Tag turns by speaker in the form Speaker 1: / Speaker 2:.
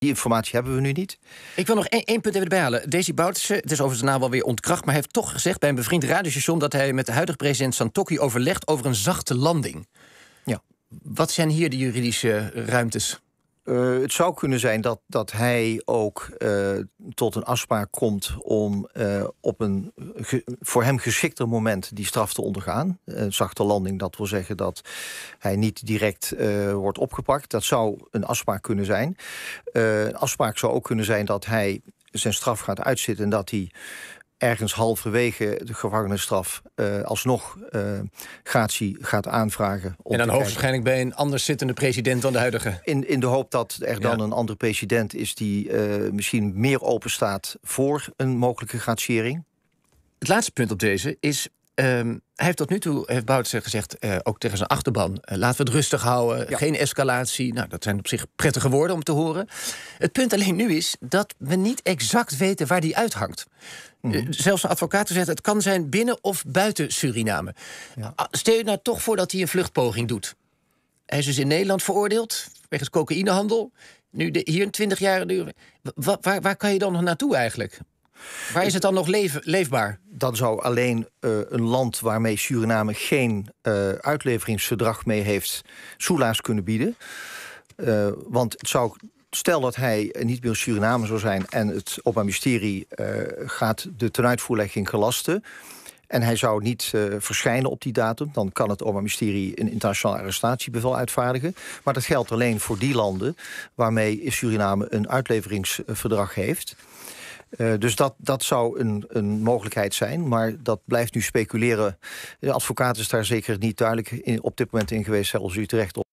Speaker 1: Die informatie hebben we nu niet. Ik wil nog één, punt even bijhalen. Daisy Boutersen, het is overigens naam wel weer ontkracht... maar heeft toch gezegd bij een bevriend radiostation... dat hij met de huidige president Santoki overlegt over een zachte landing.
Speaker 2: Ja. Wat zijn hier de juridische ruimtes? Eh, het zou kunnen zijn dat, dat hij ook eh, tot een afspraak komt om eh, op een voor hem geschikter moment die straf te ondergaan. Een zachte landing, dat wil zeggen dat hij niet direct wordt opgepakt. Dat zou een afspraak kunnen zijn. een afspraak zou ook kunnen zijn dat hij zijn straf gaat uitzitten en dat hij ergens halverwege de gevangenisstraf eh, alsnog eh, gratie gaat aanvragen. en dan hoogstwaarschijnlijk
Speaker 1: bij een anders zittende president dan de huidige.
Speaker 2: In, in de hoop dat er dan een andere president is die eh, misschien meer open staat voor een mogelijke gratiering. Het laatste punt op deze is Ehm, hij heeft tot nu toe, heeft Boutsen gezegd, eh, ook tegen zijn
Speaker 1: achterban... Eh, laten we het rustig houden, geen escalatie. Nou, dat zijn op zich prettige woorden om te horen. Het punt alleen nu is dat we niet exact weten waar die uithangt. Mhm. Eh, zelfs een advocaat zegt, het kan zijn binnen of buiten Suriname. Ah, stel je nou toch voor dat hij een vluchtpoging doet. Hij is dus in Nederland veroordeeld, wegens cocaïnehandel. Nu hier een 20 jaar duren. Waar, waar, waar kan je dan nog naartoe eigenlijk? Waar is het dan nog leefbaar?
Speaker 2: Dan zou alleen eh, een land waarmee Suriname geen eh, uitleveringsverdrag mee heeft, soelaas kunnen bieden. Eh, want het zou stel dat hij niet meer Suriname zou zijn en het Openbaar Ministerie gaat de tenuitvoerlegging gelasten. En hij zou niet verschijnen op die datum, dan kan het Openbaar Ministerie een internationaal arrestatiebevel uitvaardigen. Maar dat geldt alleen voor die landen waarmee Suriname een uitleveringsverdrag heeft. Eh, dus dat, dat zou een, een mogelijkheid zijn, maar dat blijft nu speculeren. De advocaat is daar zeker niet duidelijk in, op dit moment in geweest, zelfs u terecht op.